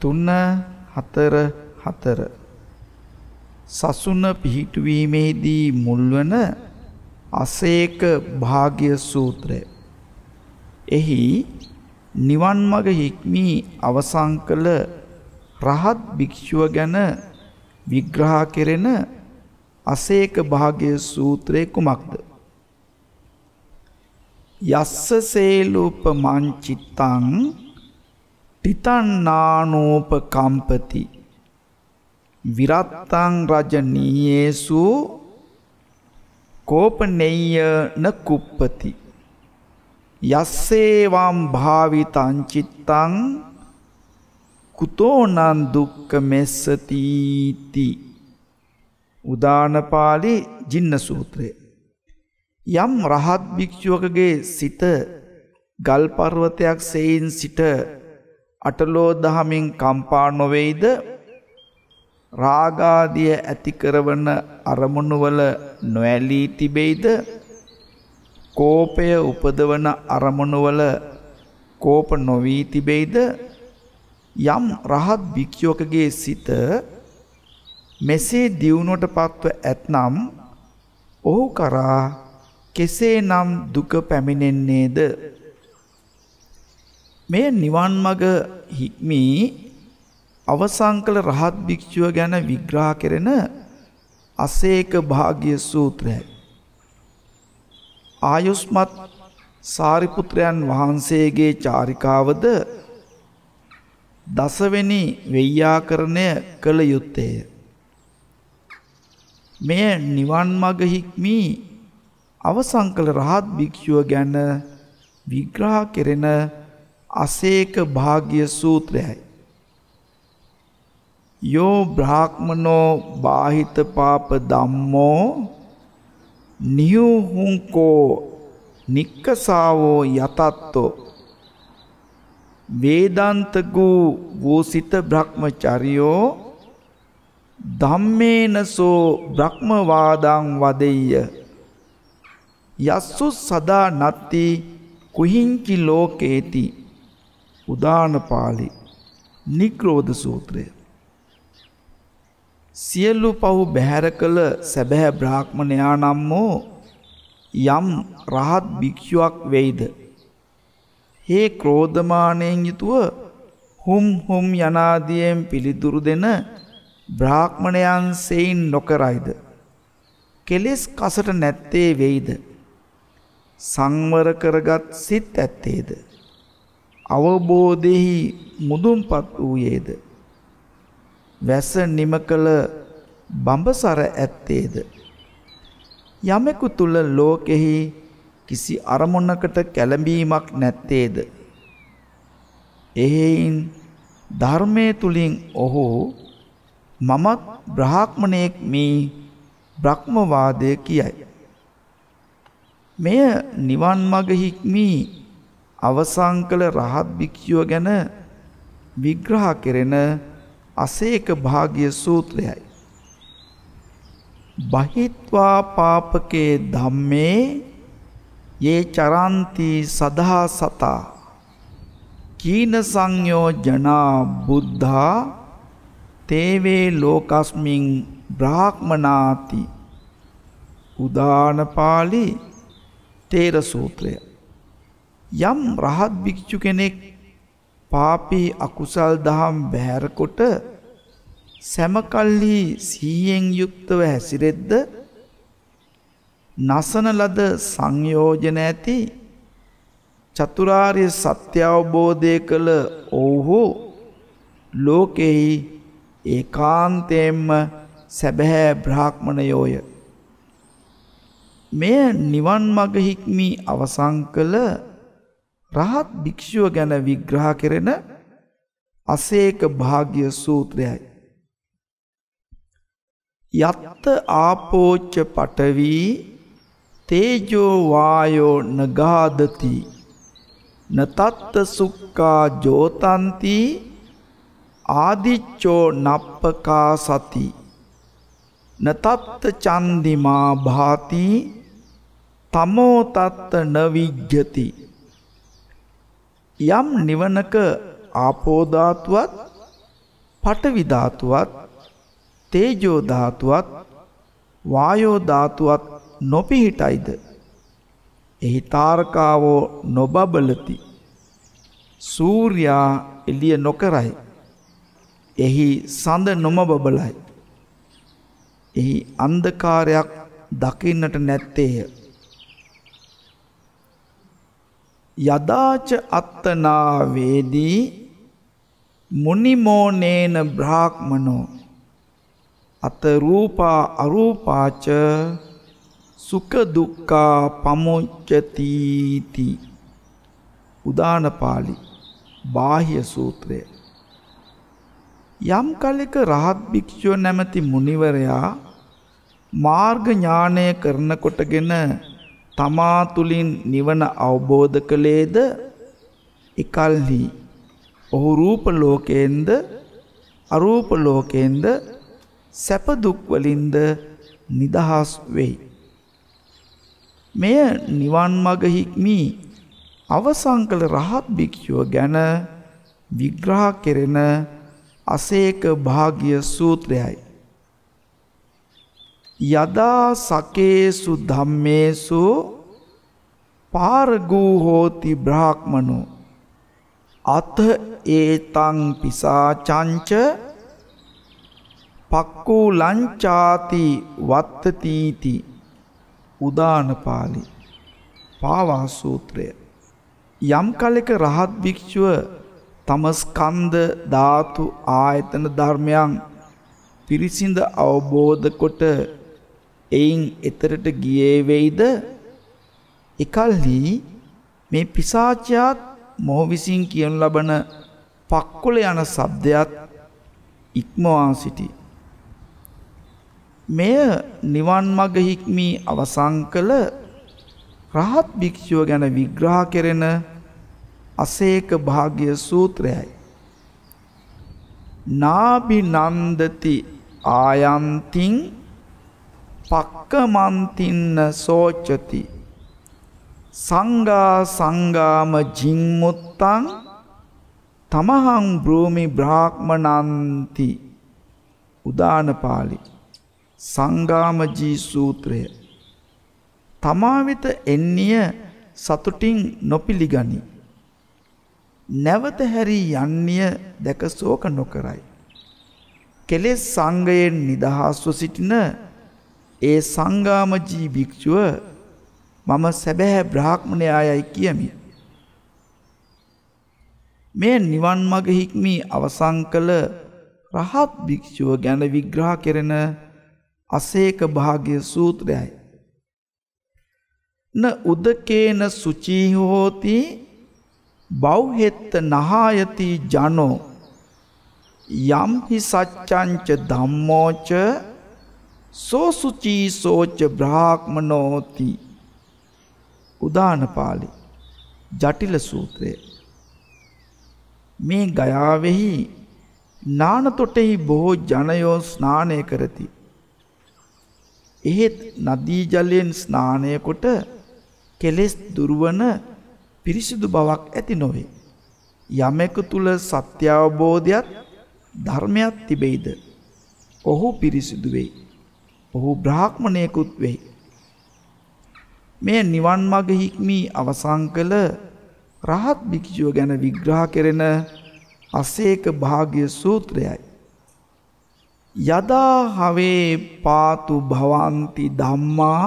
තුන හතර හතර සසුන පිහිටුවීමේදී මුල්වන අසේක භාග්‍ය සූත්‍රය. එහි නිවන් මඟ හික්මී අවසන් කළ රහත් භික්ෂුව ගැන විග්‍රහ කෙරෙන අසේක භාග්‍ය සූත්‍රය කුමක්ද? යස්ස සේලූප මංචිත්තං තිතන්නානෝපකම්පති විරත්තං රජනීයේසු කෝපනෙය්‍ය නකුප්පති යස්සේවම් භාවිතං චිත්තං කුතෝනං දුක්ඛ මෙස්සතිති උදානපාලි ජින්න සූත්‍රය යම් රහත් භික්ෂුවකගේ සිත ගල් පර්වතයක් සෙයින් සිට අටලෝ දහමින් කම්පා නොවෙයිද රාගාදිය ඇති කරවන අරමුණු වල නොඇලී තිබෙයිද කෝපය උපදවන අරමුණු වල කෝප නොවී තිබෙයිද යම් රහත් භික්ෂුවකගේ සිත මෙසේ දියුණුවට පත්ව ඇතනම් ඔහු කරා කෙසේ නම් දුක පැමිණෙන්නේද මේ නිවන් මඟ හික්මී අවසංකල රහත් භික්‍ෂුව ගැන විග්‍රහ කරන අසේක භාග්‍ය සූත්‍රයයි. ආයුස්මත් සාරිපුත්‍රයන් වහන්සේගේ චාරිකාවද දසවෙනි වෙයියාකරණය කළ යුත්තේය. මෙය නිවන් මග හික්මී අවසංකල රහත් භික්‍ෂුව ගැන විග්‍රහ කෙරෙන අසේක භාග්‍ය සූත්‍රයයි. යෝ බ්‍රාහ්මනෝ බාහිත පාප ධම්මෝ නියුහුංකෝ නික්කසාවෝ යතත්තෝ වේදන්තගූ වූසිත බ්‍රහ්මචරියෝ ධම්මේනසෝ බ්‍රහ්මවාදං වදෙය්ය යස්සු සදා නත්ති කුහිංචි ලෝකේති උදානපාලි නිග්‍රෝධ සූත්‍රය. සියල්ලු පහු බැහැර කළ සැබැහැ බ්‍රාහ්මණයා නම්මෝ යම් රහත් භික්ෂුවක් වෙයිද. හේ ක්‍රෝධමානයෙන් යුතුව හුම් හුම් යනාදියෙන් පිළිතුරු දෙන බ්‍රාහ්මණයන් සෙයින් නොකරයිද. කෙලෙස් කසට නැත්තේ වෙයිද. සංවර කරගත් සිත් ඇත්තේද. අවබෝධෙහි මුදුන්පත් වූයේද වැස නිම කළ බඹසර ඇත්තේද යමෙකු තුල ලෝකෙහි කිසි අරමුණකට කැළඹීමක් නැත්තේද එහෙයින් ධර්මයේ තුලින් ඔහු මමත් බ්‍රහ්මණයෙක් මේ බ්‍රහ්මවාදය කියයි මෙය නිවන් මඟ හික්මී අවසන් කළ රහත් භික්ෂුව ගැන විග්‍රහ කෙරෙන අසේක භාග්‍ය සූත්‍රයයි. බහිත්වා පාපකේ ධම්මේ යේ චරන්ති සදා සතා කීන සංයෝජනා බුද්ධා තේවේ ලෝකස්මින් බ්‍රාහ්මනාති උදානපාලි තේර සූත්‍රය යම් රහත් භික්‍ෂු කෙනෙක් පාපී අකුසල් දහම් බැහැරකොට සැමකල්හි සීයෙන් යුක්තව හැසිරෙද්ද නසන ලද සංයෝජන ඇති චතුරාර්ය සත්‍ය අවබෝධය කළ ඔවුහු ලෝකෙහි ඒකාන්තයෙන්ම සැබැහැ බ්‍රාහ්මණයෝය. මෙය නිවන් මග හික්මී අවසං කළ රහත් භික්ෂුව ගැන විග්‍රහ කරන අසේක භාග්‍ය සූත්‍රයයි. යත්ත ආපෝච්ච පටවී තේජෝවායෝ නගාදති නතත්ත සුක්කා ජෝතන්ති ආදිච්චෝ නප්පකා සති නතත්ත චන්දිමා භාති තමෝතත්ත නවිජ්ජති යම් නිවනක ආපෝධාතුවත් පටවිධාතුවත් තේජෝධාතුවත් වායෝධාතුවත් නොපිහිටයිද. එහි තාරකාවෝ නොබබලති. සූර්යා එලිය නොකරයි. එහි සඳ නොමබබලයි. එහි අන්දකාරයක් දකින්නට නැත්තේය. යදාච අත්තනාවේදී මුනිමෝනේන බ්‍රාහ්මනෝ අතරූපා අරූපාච සුකදුක්කා පමුච්චතීති උදානපාලි බාහ්‍ය සූත්‍රය යම් කලෙක රහත් භික්ෂුව නැමැති මුනිවරයා මාර්ග ඥානය කරනකොටගෙන තමා තුළින් නිවන අවබෝධ කළේද එකල්හි ඔහු රූප ලෝකයෙන්ද අරූප ලෝකයෙන්ද සැපදුක්වලින්ද නිදහස් වෙයි. මෙය නිවන් මග හික්මී අවසංකල රහත් භික්‍ෂුව ගැන විග්‍රහ කෙරෙන අසේක භාගිය සූත්‍රයයි. යදා සකේසු ධම්මේසු පාරගූ හෝති බ්‍රාහ්මනු අත ඒතං පිසාචංච පක්කූ ලංචාති වත්තතීති උදානපාලි පාවාසූත්‍රය යම් කලෙක රහත් භික්‍ෂුව තමස්කන්ද ධාතු ආයතන ධර්මයන් පිරිසිඳ අවබෝධ කොට එයින් එතරට ගියේ වෙයිද එකල්හි මේ පිසාචයාත් මොහ විසින් කියනු ලබන පක්කොල යන සබ්දයත් ඉක්මවා සිටි. මෙය නිවන් මග හික්මී අවසං කළ රහත් භික්‍ෂුව ගැන විග්‍රහ කෙරෙන අසේක භාග්‍ය සූත්‍රයයි. නාබි නන්දති ආයන්තිං පක්කමන්තින්න සෝච්චති සංගා සංගාම ජිංමුත්තං තමහං බ්‍රූමි බ්‍රාහ්මණන්ති උදානපාලි සංගාමජී සූත්‍රය තමා වෙත එන්නිය සතුටින් නොපිළිගනි නැවත හැරී යන්නිය දැක සෝක නොකරයි කෙලෙස් සංගයෙන් නිදහස්ව සිටින ඒ සංගාමජී භික්‍ෂුව මම සැබැහැ බ්‍රාහ්මණයායයි කියමි. මේ නිවන් මග හික්මී අවසං කළ රහත් භික්‍ෂුව ගැන විග්‍රහ කෙරෙන අසේක භාග්‍ය සූත්‍රයයි. න උදකේන සුචීහෝති බෞහෙත්ත නහායති ජනෝ යම්හි සච්චංච දම්මෝච සෝසුචී සෝච්ච බ්‍රාහ්මනෝති උදානපාලි ජටිල සූත්‍රය මේ ගයාවෙහි නානතොටෙහි බොහෝ ජනයෝ ස්නානය කරති. එහෙත් නදීජලයෙන් ස්නානයකොට කෙලෙස් දුරුවන පිරිසිදු බවක් ඇති නොවේ. යමෙකු තුළ සත්‍යාවබෝධයක් ධර්මයක් තිබෙයිද. ඔහු පිරිසිදුවෙයි. ඔහු බ්‍රාහ්මණයෙකුත් වෙයි. මේ නිවන් මග හික්මී අවසන් කළ රහත් භික්ෂුව ගැන විග්‍රහ කෙරෙන අසේක භාග්‍ය සූත්‍රයයි. යදා හවේ පාතු භවන්ති ධම්මා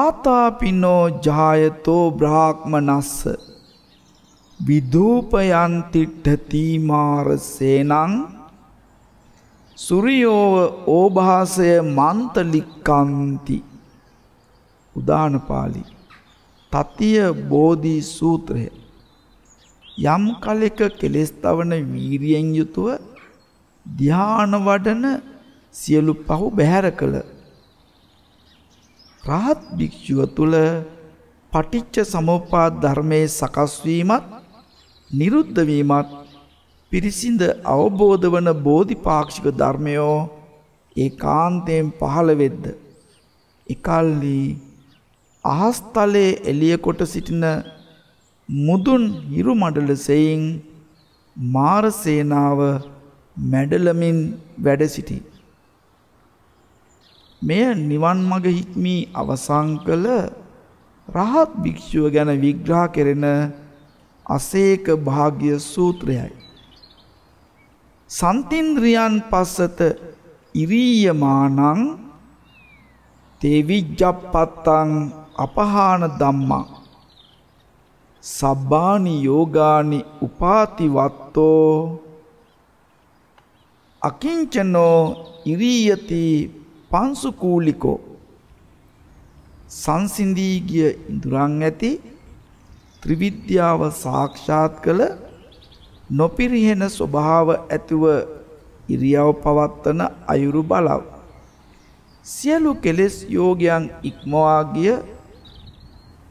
ආතාපිනෝ ජායතෝ බ්‍රාහ්මනස්ස විදූපයන්තිට්ඨතිමාරසේනං සුරියෝව ඕභාසය මන්තලික්කන්ති උදානපාලි තතිය බෝධී සූත්‍රය යම් කලෙක කෙලෙස් තවන වීරියෙන් යුතුව ධ්‍යාන වඩන සියලු පහු බැහැර කළ රහත් භික්ෂුව තුල පටිච්ච සමුප්පාද ධර්මයේ සකස් වීමත් නිරුද්ධ වීමත් පිරිසිඳ අවබෝධ වන බෝධිපාක්ෂික ධර්මයෝ ඒ කාන්තයෙන් පහළ වෙද්ද. එකල්ලි අහස්තලයේ එලියකොට සිටින මුදුන් හිරු මඩල සෙයින් මාරසේනාව මැඩලමින් වැඩ සිටි. මෙය නිවන් මග හික්මී අවසං කළ රහත් භික්‍ෂුව ගැන විග්‍රහ කෙරෙන අසේක භාග්‍ය සූත්‍රයයි. සන්තින්ද්‍රියන් පස්සත ඉරීයමානං තේවිජ්ජප්පත්තං අපහාන ධම්මා සබ්බානි යෝගානි උපාතිවත්තෝ අකිංචනෝ ඉරියති පංසුකූලිකෝ සංසිඳී ගිය ඉඳුරන් ඇති ත්‍රිවිද්‍යාව සාක්ෂාත් කළ නොපිරිහෙන ස්වභාව ඇතිව ඉරියව් පවත්වන අයුරු බලව. සියලු කෙලෙස් යෝගයන් ඉක්මවා ගිය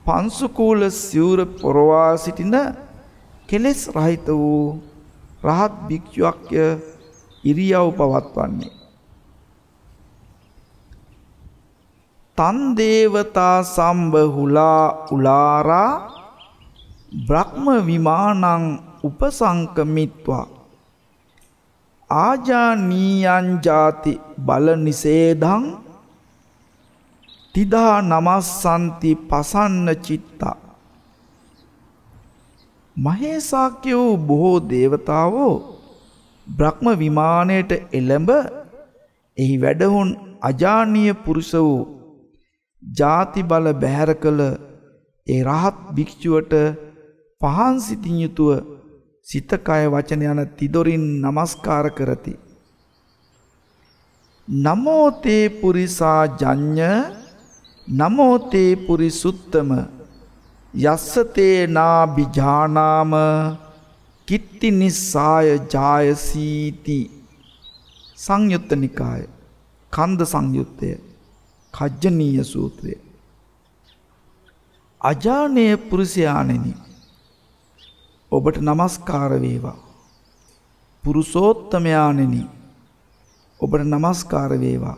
පංසුකූල සිවුර පොරවා සිටින කෙලෙස් රහිත වූ රහත් භික්ෂුවක්ය ඉරියව් පවත්වන්නේ. තන් දේවතා සම්බහුලා උලාරා බ්‍රහ්ම විමානං උපසංකමිත්වා ආජානීයන් ජාති බල නිසේදං තිදා නමස්සන්ති පසන්න චිත්තා මහේසාක්‍ය වූ බොහෝ දේවතාවෝ බ්‍රහ්ම විමානයට එළඹ එහි වැඩහුන් අජානීය පුරුෂ වූ ජාති බල බැහැර කළ ඒ රහත් භික්ෂුවට පහන් සිතින් යුතුව සිත කය වචන යන තිදොරින් নমස්කාර කරති. නමෝ තේ පුරිසා ජඤ්ඤ නමෝ තේ පුරිසුත්තම යස්ස තේ නාබි ජානාම කිත්ති නිස්සාය ජායසීති සංයුත්ත නිකාය කන්ද සංයුත්තය කජ්ජනීය සූත්‍රය අජානය පුරුෂයානෙනි ඔබට নমස්කාර වේවා. පුරුෂෝත්තමයාණෙනි ඔබට নমස්කාර වේවා.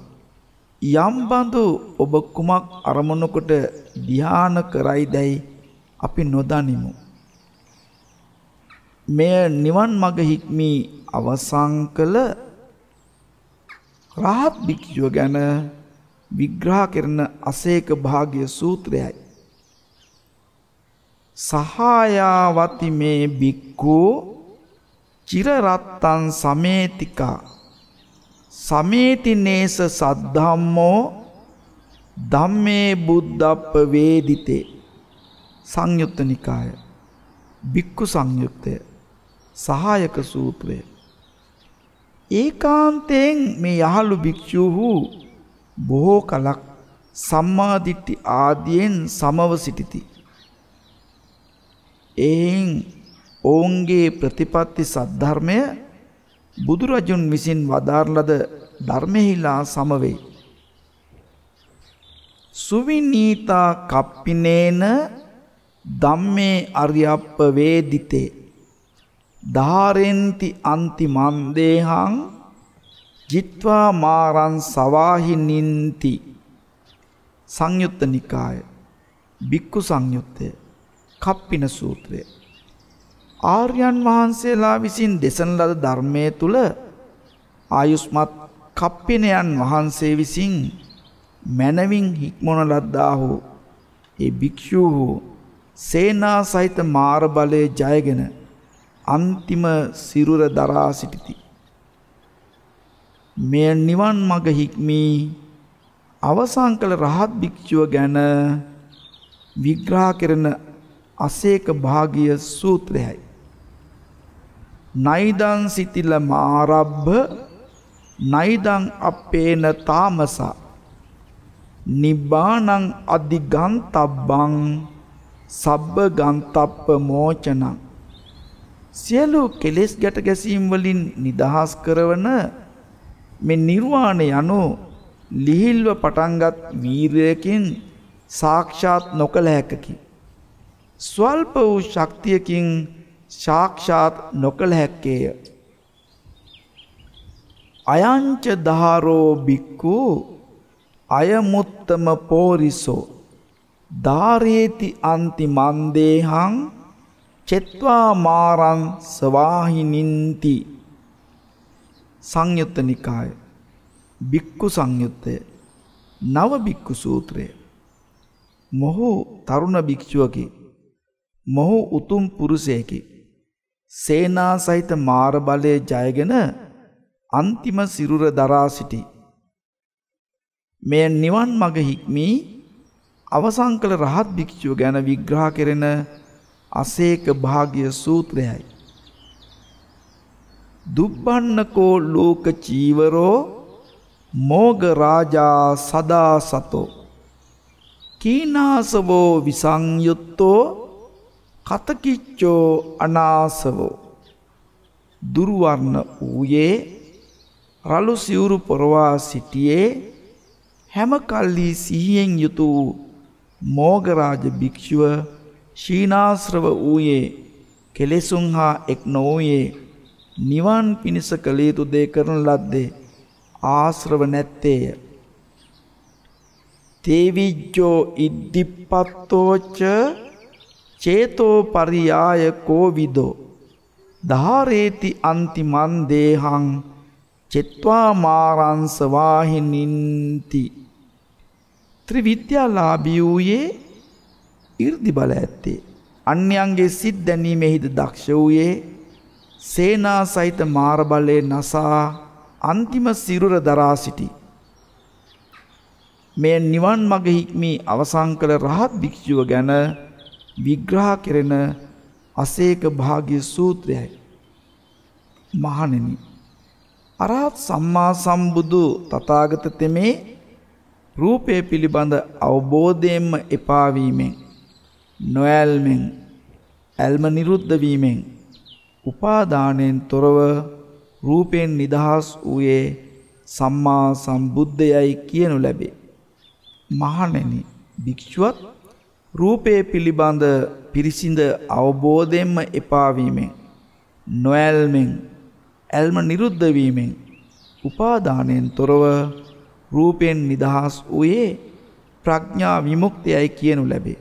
යම් බඳු ඔබ කුමක් අරමුණකට ධ්‍යාන කරයිදයි අපි නොදනිමු. මෙය නිවන් මඟ හික්මී අවසන් කළ රහත් භික්ෂුව ගැන විග්‍රහ කරන අසේක භාග්‍ය සූත්‍රයයි. සහායාවති මේ බික්කු චිරරත්තන් සමේතිකා සමේතිනේස සද්ධම්මෝ ධම්මේ බුද්ධප්ප වේදිතේ සංයුත්ත නිකාය බික්කු සංයුක්තය සහායක සූත්‍රය ඒකාන්තයෙන් මේ යහළු භික්ෂූහු බොහෝ කලක් සම්මාදිට්ටි ආදියෙන් සමව සිටිති එයින් ඔවුන්ගේ ප්‍රතිපත්ති සද්ධර්මය බුදුරජුන් විසින් වදාරලද ධර්මෙහිලා සමවෙයි. සුවිනීතා කප්පිනේන ධම්මේ අරියප්ප වේදිතේ ධාරෙන්ති අන්ති මන්දේහං ජිත්වා මාරං සවාහි නින්ති සංයුත්ත නිකාය බික්කු සංයුත්තය කප්පින සූත්‍රය. ආර්යන් වහන්සේලා විසින් දෙසන ලද ධර්මය තුළ ආයුස්මත් කප්පිනයන් වහන්සේ විසින් මැනවින් හික්මොන ලද්දාහු ඒ භික්‍ෂූහු සේනා සහිත මාර බලය ජයගෙන අන්තිම සිරුර දරා සිටිති. මෙය නිවන් මග හික්මී අවසං කළ රහත් භික්‍ෂුව ගැන විග්‍රහ කරන අසේක භාගිය සූත්‍රයයි. නයිදන් සිතිල මාරබ්භ නයිදං අපේන තාමසා නිබ්බානං අධිගන්තබ්බං සබ්බ ගන්තප්ප මෝචනං සියලු කෙලෙස් ගැට ගැසීම් වලින් නිදහස් කරවන මේ නිර්වාණය යනු ලිහිල්ව පටන්ගත් වීරයකින් සාක්ෂාත් නොකළ හැකකි ස්වල්ප වූ ශක්තියකින් සාක්ෂාත් නොකළ හැක්කේය. අයංච ධාරෝ බික්කු අයමුත්තම පෝරිසෝ ධාරේති අන්ති මන්දේහං චෙත්වා මාරං සවාහිනින්ති සංයුත්ත නිකාය බික්කු සංයුත්තය නව බික්කු සූත්‍රය මොහු තරුණ භික්ෂුවකි මොහු උතුම් පුරුෂයෙකි. සේනා සහිත මාර බලය ජයගෙන අන්තිම සිරුර දරා සිටි. මෙය නිවන් මඟ හික්මී අවසං කළ රහත් භික්‍ෂුව ගැන විග්‍රහ කෙරෙන අසේක භාගිය සූත්‍රයයි. දුබ්බන්නකෝ ලෝක චීවරෝ මෝග රාජා සදා සතෝ කීනාසවෝ විසංයුත්තෝ කතකිච්චෝ අනාසවෝ දුරුවන්න වූයේ රළු සිවුරු පොරවා සිටියේ හැම කල්ලි සිහියෙන් යුතු මෝගරාජ භික්‍ෂුව ශීනාශ්‍රව වූයේ කෙලෙසුන් හා එක් නොවූයේ නිවන් පිණිස කළ යුතු දේ කරන ලද්දේ ආශ්‍රව නැත්තේය. තේවිජ්ජෝ ඉද්ධිපත්තෝච්ච චේතෝ පරියාය කෝවිදෝ ධාරේති අන්තිමන් දේහං චෙත්වා මාරංස වාහිනින්ති ත්‍රිවිද්‍යාලාභී වූයේ 이르දි බල ඇත්තේ අන්‍යයන්ගේ සිත් දැනීමෙහිද දක්ෂ වූයේ සේනා සහිත මාර බලේ නසා අන්තිම සිරුර දරා සිටි මේ නිවන් මඟ හික්මී අවසන් කළ රහත් භික්ෂුව ගැන විග්‍රහ කෙරෙන අසේක භාග්‍ය සූත්‍රයයි. මහණෙනි අරහත් සම්මා සම්බුදු තථාගත තෙමේ රූපය පිළිබඳ අවබෝධයෙන්ම එපාවීමෙන් නොඇල්මෙන් ඇල්ම නිරුද්ධ වීමෙන් උපාදානයෙන් තොරව රූපයෙන් නිදහස් වූයේ සම්මා සම්බුද්ධයයි කියනු ලැබේ. මහණෙනි භික්ෂුවත් රූපය පිළිබඳ පිරිසිඳ අවබෝධයෙන්ම එපාවීමෙන් නොඇල්මෙන් ඇල්ම නිරුද්ධවීමෙන් උපාදානයෙන් තොරව රූපයෙන් නිදහස් වූයේ ප්‍රඥා විමුක්තියයි කියනු ලැබේ.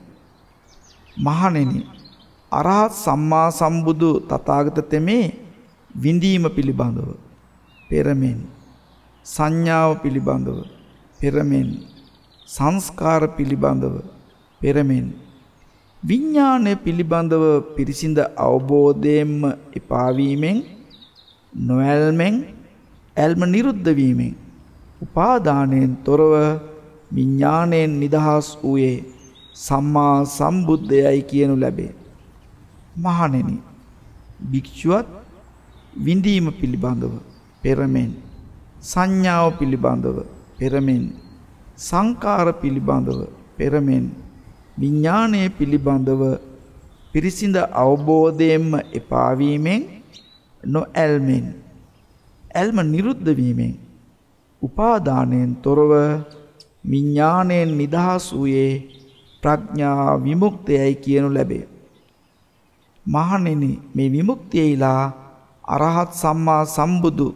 මහණෙනි අරහත් සම්මා සම්බුදු තථාගත තෙමේ විඳීම පිළිබඳව පෙරමෙන් සංඥාව පිළිබඳව පෙරමෙන් සංස්කාර පිළිබඳව පෙරමෙන් විඥානය පිළිබඳව පිරිසිඳ අවබෝධයෙන්ම එපාවීමෙන් නොඇල්මෙන් ඇල්ම නිරුද්ධ වීමෙන් උපාදානයෙන් තොරව විඥාණයෙන් නිදහස් වූයේ සම්මා සම්බුද්ධයයි කියනු ලැබේ. මහණෙනි භික්ෂුවත් විඳීම පිළිබඳව පෙරමෙන් සංඥාව පිළිබඳව පෙරමෙන් සංකාර පිළිබඳව පෙරමෙන් විඥාණය පිළිබඳව පිරිසිඳ අවබෝධයෙන්ම එපාවීමෙන් නොඇල්මෙන් ඇල්ම නිරුද්ධ වීමෙන් උපාදානයෙන් තොරව විඥාණයෙන් නිදහස් වූයේ ප්‍රඥා විමුක්තයයි කියනු ලැබේ. මහණෙනි මේ විමුක්තියයිලා අරහත් සම්මා සම්බුදු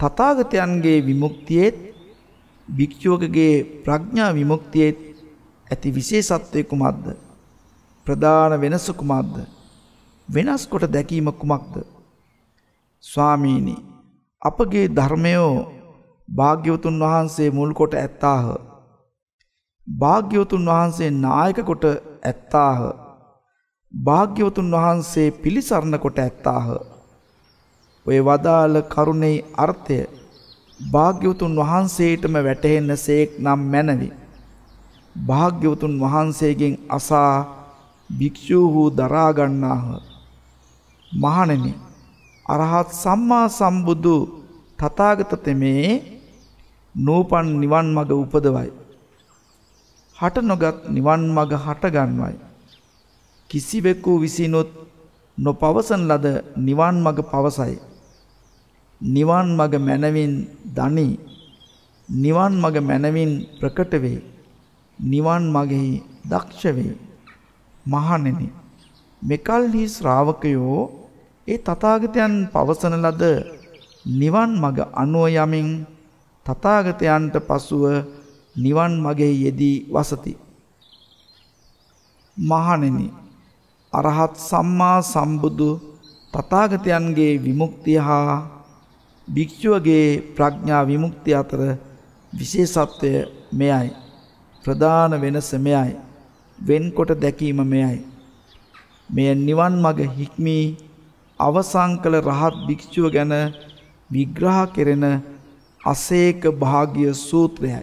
තථාගතයන්ගේ විමුක්තියෙත් භික්ෂුවකගේ ප්‍රඥා විමුක්තියෙත් ඇති විශේෂත්වය කුමක්ද? ප්‍රධාන වෙනස කුමක්ද? වෙනස් කොට දැකීම කුමක්ද? ස්වාමීනි අපගේ ධර්මය භාග්‍යවතුන් වහන්සේ මුල් කොට ඇත්තාහ. භාග්‍යවතුන් වහන්සේ නායක කොට ඇත්තාහ. භාග්‍යවතුන් වහන්සේ පිළිසරණ කොට ඇත්තාහ. ඔය වදාළ කරුණේ අර්ථය භාග්‍යවතුන් වහන්සේටම වැටහෙන්න සේක් නම් මැනවි. භාග්‍යවතුන් වහන්සේගෙන් අසා භික්ෂූහු දරාගන්නාහ. මහණෙන අරහත් සම්මා සම්බුදු තතාගත තෙමේ නූපන් නිවන් මග උපදවයි. හට නොගත් නිවන් මග හටගන්වයි. කිසිවෙකු විසිනොත් නොපවසන ලද නිවන් මග පවසයි. නිවන් මග මැනවින් දනී නිවන් මග මැනවින් ප්‍රකට වේ. නිවන් මගෙහි දක්ෂ වේ. මහණෙනි මෙකල්හි ශ්‍රාවකයෝ ඒ තථාගතයන් පවසන ලද නිවන් මඟ අනුව යමින් තථාගතයන්ට පසුව නිවන් මගේ යෙදී වසති. මහණෙනි අරහත් සම්මා සම්බුදු තථාගතයන්ගේ විමුක්තිය හා භික්ෂුවගේ ප්‍රඥා විමුක්තිය අතර විශේෂත්වය මෙයයි. ප්‍රධාන වෙනස මෙයයි. වෙන්කොට දැකීම මෙයයි. මෙය නිවන් මග හික්මී අවසන් කළ රහත් භික්ෂුව ගැන විග්‍රහ කෙරෙන අසේක භාග්‍ය සූත්‍රයයි.